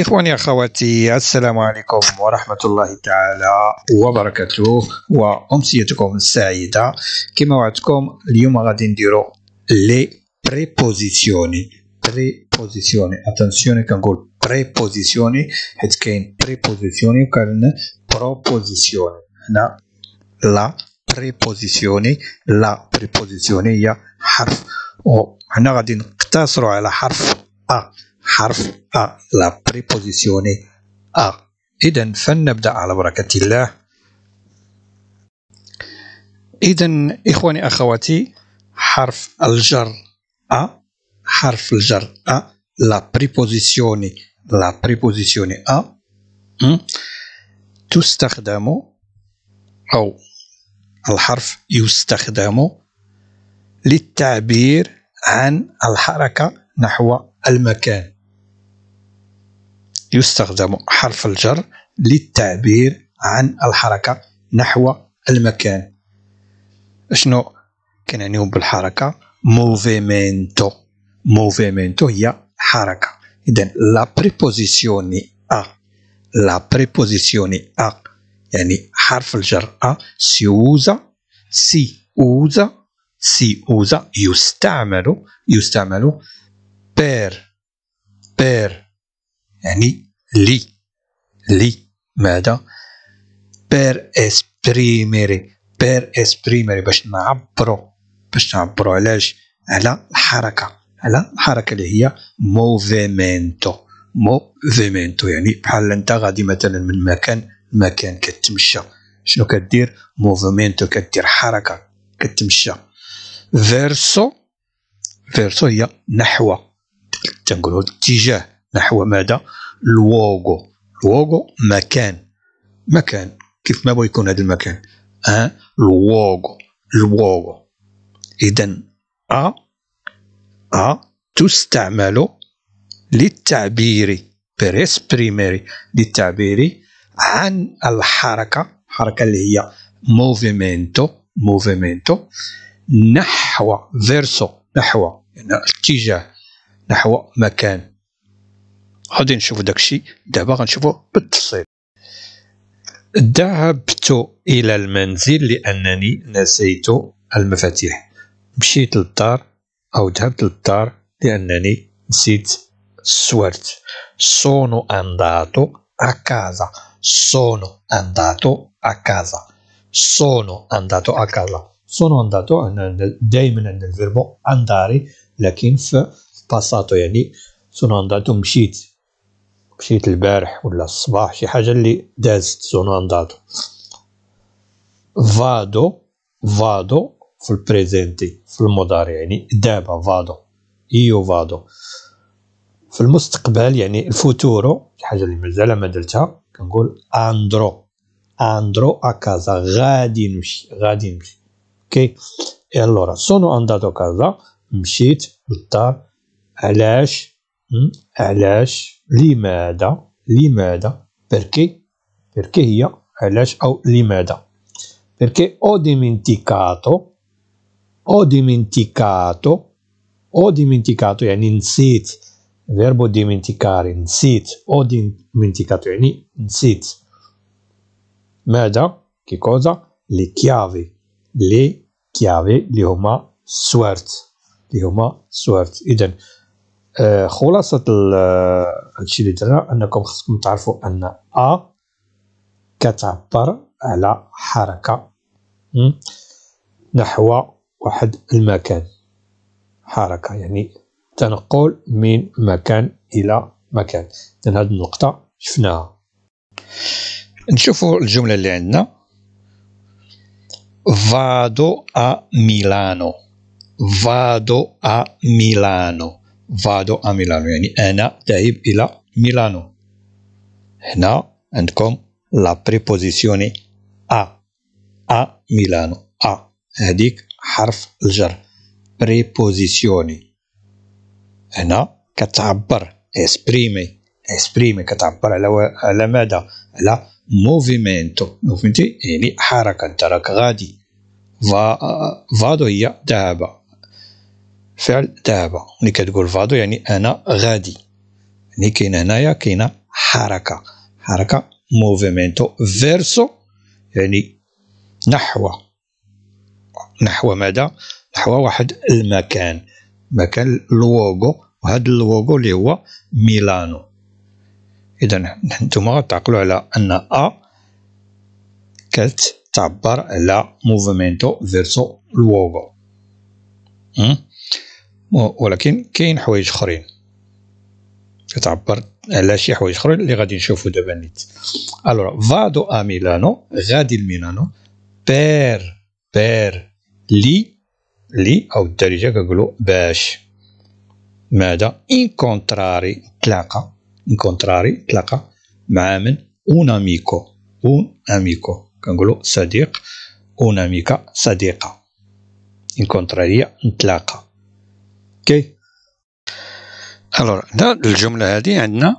إخواني أخواتي السلام عليكم ورحمة الله تعالى وبركاته وأمسيتكم السعيدة كما وعدتكم اليوم غادي نديرو لي بريبوزيسيوني بريبوزيسيوني اتونسيوني كنقول بريبوزيسيوني حيت كاين بريبوزيسيوني وكاين بروبوزيسيوني هنا لا بريبوزيسيوني لا بريبوزيسيوني هي حرف وهنا غادي نقتصروا على حرف ا حرف ا لا بريبوزيسيوني ا إذا فلنبدأ على بركة الله إذا إخواني أخواتي حرف الجر أ حرف الجر أ لا بريبوزيسيوني لا بريبوزيسيوني أ تستخدم أو الحرف يستخدم للتعبير عن الحركة نحو المكان يستخدم حرف الجر للتعبير عن الحركة نحو المكان شنو كنعنيو بالحركة موفيمينتو موفيمينتو هي حركة إذن لا بريبوزيسيوني أ لا بريبوزيسيوني أ يعني حرف الجر أ سيوزا سي أوزا سي أوزا يستعمل يستعمل بير بير يعني لي لي ماذا بير اسبريميري بير اسبريميري باش نعبرو باش نعبرو علاش على الحركه على الحركه اللي هي موفيمنتو موفيمنتو يعني بحال انت غادي مثلا من مكان لمكان كتمشى شنو كدير موفيمنتو كدير حركه كتمشى فيرسو فيرسو هي نحو تنقولوا اتجاه نحو ماذا الوغو الوغو مكان مكان كيف ما بغى يكون هذا المكان ها أه؟ الوغو الوغو إذا أ أ تستعمل للتعبير بريس بريميري للتعبير عن الحركة حركة اللي هي موفيمينتو موفيمينتو نحو فيرسو نحو يعني اتجاه نحو مكان غادي نشوفوا داكشي دابا غنشوفوا بالتفصيل ذهبت الى المنزل لانني نسيت المفاتيح مشيت للدار او ذهبت للدار لانني نسيت السوارت sono انداتو a سونو انداتو andato a casa sono andato a casa sono andato دائما عندنا الفيربو انداري لكن في باساتو يعني سونو انداتو مشيت مشيت البارح ولا الصباح شي حاجه اللي دازت زونان انداتو فادو فادو في البريزنتي في المضارع يعني دابا فادو ايو فادو في المستقبل يعني الفوتورو شي حاجه اللي مازال ما درتها كنقول اندرو اندرو اكازا غادي نمشي غادي نمشي اوكي اي الورا سونو انداتو كازا مشيت للدار علاش علاش لماذا لماذا perché perché io علاش او لماذا perché ho dimenticato ho dimenticato ho dimenticato يعني نسيت verbo dimenticare نسيت ho dimenticato يعني نسيت ماذا che cosa le chiavi le chiavi di Roma swart li huma swart اذا آه، خلاصه آه، هادشي اللي درنا انكم خصكم تعرفوا ان ا كتعبر على حركه نحو واحد المكان حركه يعني تنقل من مكان الى مكان إذن هاد النقطه شفناها نشوفوا الجمله اللي عندنا فادو أ ميلانو فادو أ ميلانو فادو ا ميلانو يعني انا ذاهب الى ميلانو هنا عندكم لا بريبوزيسيوني ا ا ميلانو ا هذيك حرف الجر بريبوزيسيوني هنا كتعبر اسبريمي اسبريمي كتعبر على على ماذا على موفيمينتو موفيمينتو يعني حركه ترك راك غادي فادو هي ذهب فعل ذهب ملي كتقول فادو يعني انا غادي يعني كاين هنايا كاينه حركه حركه موفيمنتو فيرسو يعني نحو نحو ماذا نحو واحد المكان مكان لوغو وهذا اللوغو اللي هو ميلانو اذا نتوما تعقلوا على ان ا كتعبر على موفيمنتو فيرسو لوغو ولكن كاين حوايج اخرين كتعبر على شي حوايج اخرين اللي غادي نشوفو دابا نيت الوغ فادو ا ميلانو غادي لميلانو بير بير لي لي او الدارجه كنقولو باش ماذا ان كونتراري تلاقى ان كونتراري تلاقى مع من اون اميكو اون اميكو كنقولو صديق اون اميكا صديقه ان كونتراري نتلاقى اوكي الور الجمله هذه عندنا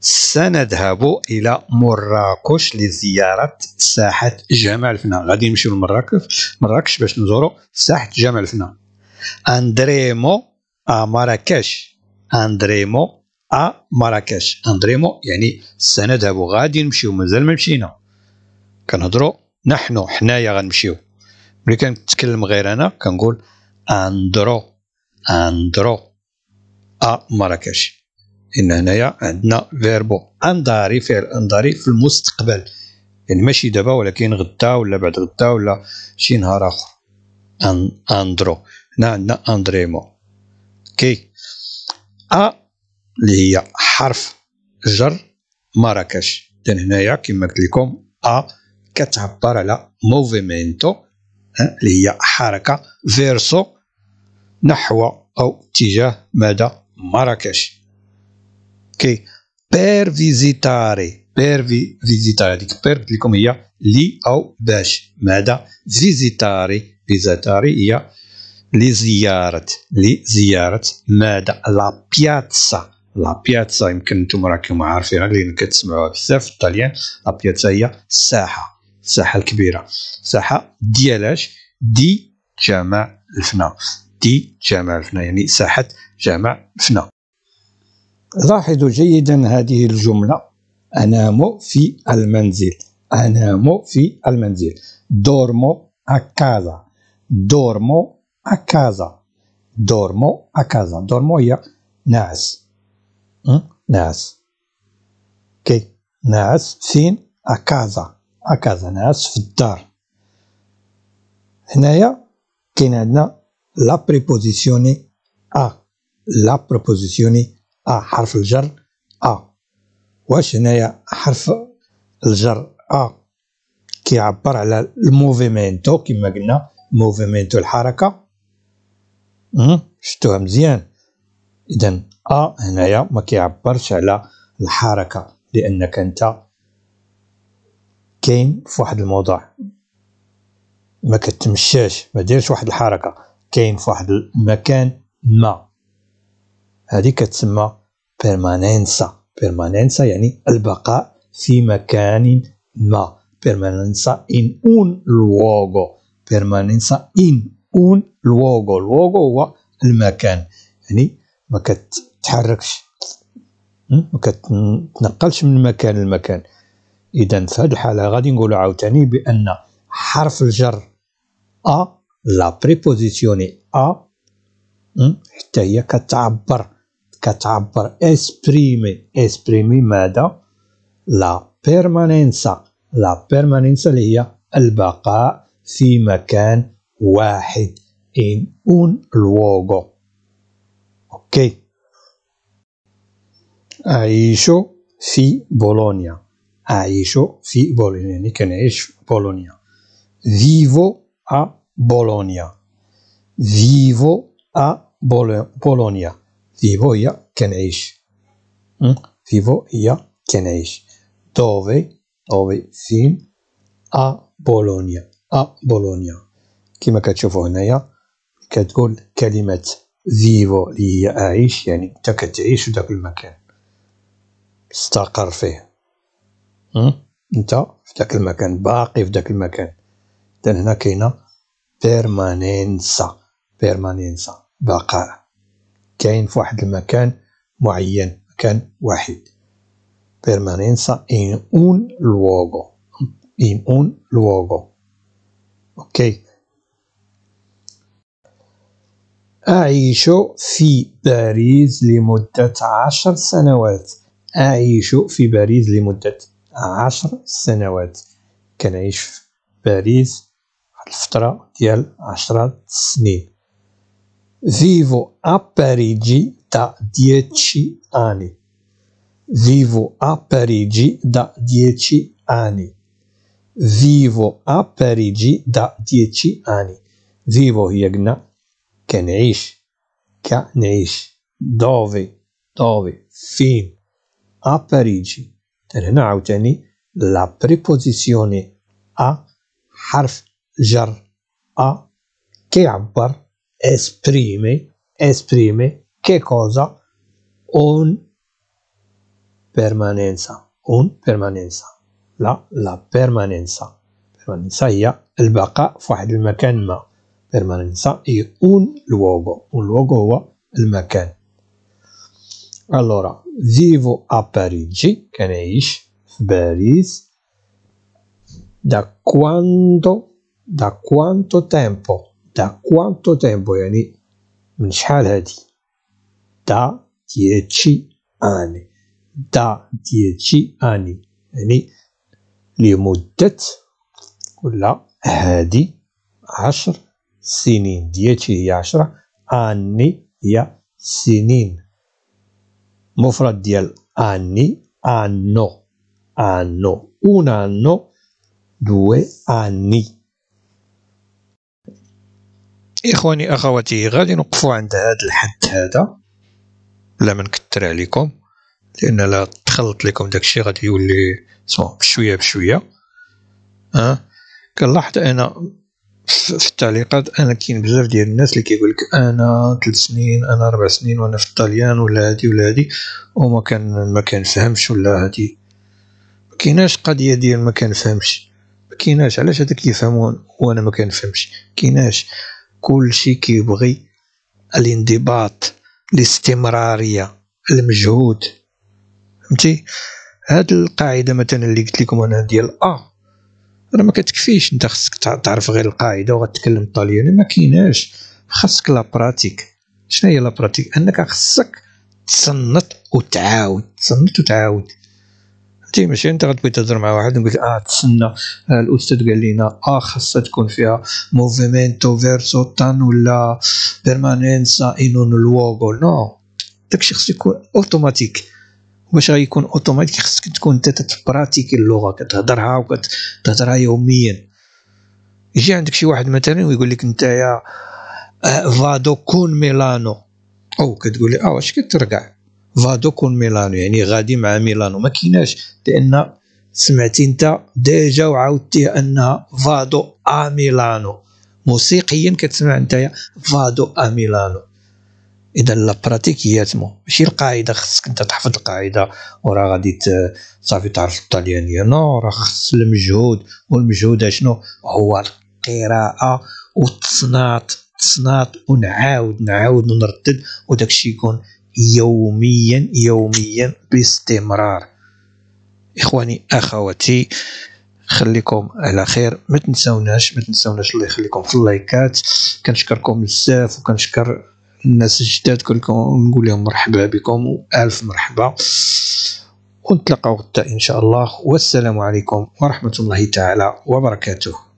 سنذهب الى مراكش لزياره ساحه جامع الفناء غادي نمشيو لمراكش مراكش باش نزورو ساحه جامع الفناء اندريمو ا مراكش اندريمو ا مراكش اندريمو يعني سنذهب غادي نمشيو مازال ما مشينا كنهضروا نحن حنايا غنمشيو ملي كنتكلم غير انا كنقول اندرو اندرو ا مراكش ان هنايا عندنا فيربو انداري فعل انداري في المستقبل يعني ماشي دابا ولكن غدا ولا بعد غدا ولا شي نهار اخر أن اندرو هنا عندنا اندريمو كي ا اللي هي حرف جر مراكش دن هنايا كما قلت لكم ا كتعبر على موفيمينتو اللي هي حركه فيرسو نحو أو اتجاه مدى مراكش كي بير فيزيتاري بير في فيزيتاري هذيك بير قلت لكم هي لي أو باش مدى فيزيتاري فيزيتاري هي لزيارة لزيارة مدى لا بياتسا لا بياتسا يمكن نتوما راكم عارفينها لان كتسمعوها بزاف في الطليان لا بياتسا هي الساحة الساحة الكبيرة الساحة ديالاش دي جامع الفناء دي جامع الفنا يعني ساحة جامع فنا لاحظوا جيدا هذه الجملة أنام في المنزل أنام في المنزل دورمو أكازا دورمو أكازا دورمو أكازا دورمو هي ناس ناس كي ناس فين أكازا أكازا ناس في الدار هنايا كاين عندنا la preposizione a la preposizione a حرف الجر a واش هنايا حرف الجر a كيعبر على الموفيمينتو كما قلنا موفيمينتو الحركه شفتوها مزيان اذا ا هنايا ما كيعبرش على الحركه لانك انت كاين في واحد الموضع ما كتمشاش ما دايرش واحد الحركه كاين في واحد المكان ما هذه كتسمى بيرمانينسا بيرمانينسا يعني البقاء في مكان ما بيرمانينسا ان اون لوغو بيرمانينسا ان اون لوغو لوغو هو المكان يعني ما كتحركش ما كتنقلش من مكان لمكان اذا في هذه الحاله غادي نقولوا عاوتاني بان حرف الجر ا la preposizione a هي كتعبر كتعبر esprime esprime ماذا la permanenza la permanenza اللي هي البقاء في مكان واحد in un luogo ok أعيش في بولونيا أعيش في بولونيا يعني كنعيش في بولونيا vivo a بولونيا فيفو ا بولونيا فيفو هي كنعيش فيفو هي كنعيش دوفي دوفي فين ا بولونيا ا بولونيا كما كتشوفوا هنايا كتقول كلمه فيفو اللي هي اعيش يعني انت كتعيش في داك المكان استقر فيه انت في داك المكان باقي في داك المكان اذا هنا كاينه بيرمانينسا بيرمانينسا بقاء كاين في واحد المكان معين مكان واحد بيرمانينسا ان اون لوغو ان اون لوغو اوكي أعيش في باريس لمدة عشر سنوات أعيش في باريس لمدة عشر سنوات كنعيش في باريس الفترة ديال عشرة سنين vivo a Parigi da dieci anni vivo a Parigi da dieci anni vivo a Parigi da dieci anni vivo هي قلنا كنعيش كنعيش dove dove Fin a Parigi هنا la preposizione a حرف jar'a che abbar esprime, esprime che cosa? Un permanenza, un permanenza, la, la permanenza. Permanenza هي البقاء في il المكان ma. Permanenza è un luogo, un luogo il المكان. Allora, vivo a Parigi, che ne ish, Paris, da quando da quanto tempo? Da quanto tempo يعني من شحال هادي Da 10 anni. Da 10 anni يعني لمدة ولا هادي عشر سنين ديتي هي عشرة أني هي سنين مفرد ديال أني أنو أنو un anno due anni اخواني اخواتي غادي نوقفو عند هذا الحد هذا لا ما نكثر عليكم لان لا تخلط لكم داكشي غادي يولي بشويه بشويه أه؟ كنلاحظ انا في التعليقات انا كاين بزاف ديال الناس اللي كيقول لك انا ثلاث سنين انا اربع سنين وانا في الطليان ولا هادي ولا هادي وما كان ما كنفهمش ولا هادي ما كايناش قضيه ديال ما كنفهمش ما كايناش علاش هذا كيفهمون وانا ما كنفهمش كايناش كل شيء كيبغي الانضباط الاستمراريه المجهود فهمتي هاد القاعده مثلا اللي قلت لكم انا ديال ا آه. راه ما كتكفيش انت خصك تعرف غير القاعده وغتكلم طالياني ما كيناش خاصك لا براتيك شنو هي لا براتيك انك خصك تصنت وتعاود تصنت وتعاود انت ماشي انت غتبغي تهضر مع واحد نقول اه تسنى آه، الاستاذ قال لنا اه خاصها تكون فيها موفيمينتو فيرسو تان ولا بيرمانينسا انون لوغو نو داكشي خصو يكون اوتوماتيك باش غيكون اوتوماتيك خصك تكون انت تبراتيكي اللغه كتهضرها وكتهضرها يوميا يجي عندك شي واحد مثلا ويقول لك يا فادو كون ميلانو او كتقول لي اه واش كترقع فادو كون ميلانو يعني غادي مع ميلانو ما كيناش لان سمعتي انت ديجا وعاودتي انها فادو ا ميلانو موسيقيا كتسمع نتايا فادو ا ميلانو اذا لا براتيك هي تمو ماشي القاعده خصك انت تحفظ القاعده وراه غادي صافي تعرف الطاليانيه نو راه خص المجهود والمجهود شنو هو القراءه والتصنات تصنات ونعاود نعاود ونردد وداكشي يكون يوميا يوميا باستمرار اخواني اخواتي خليكم على خير ما تنساوناش ما تنساوناش الله يخليكم في اللايكات كنشكركم بزاف وكنشكر الناس الجداد كلكم نقول لهم مرحبا بكم والف مرحبا ونتلقاو غدا ان شاء الله والسلام عليكم ورحمه الله تعالى وبركاته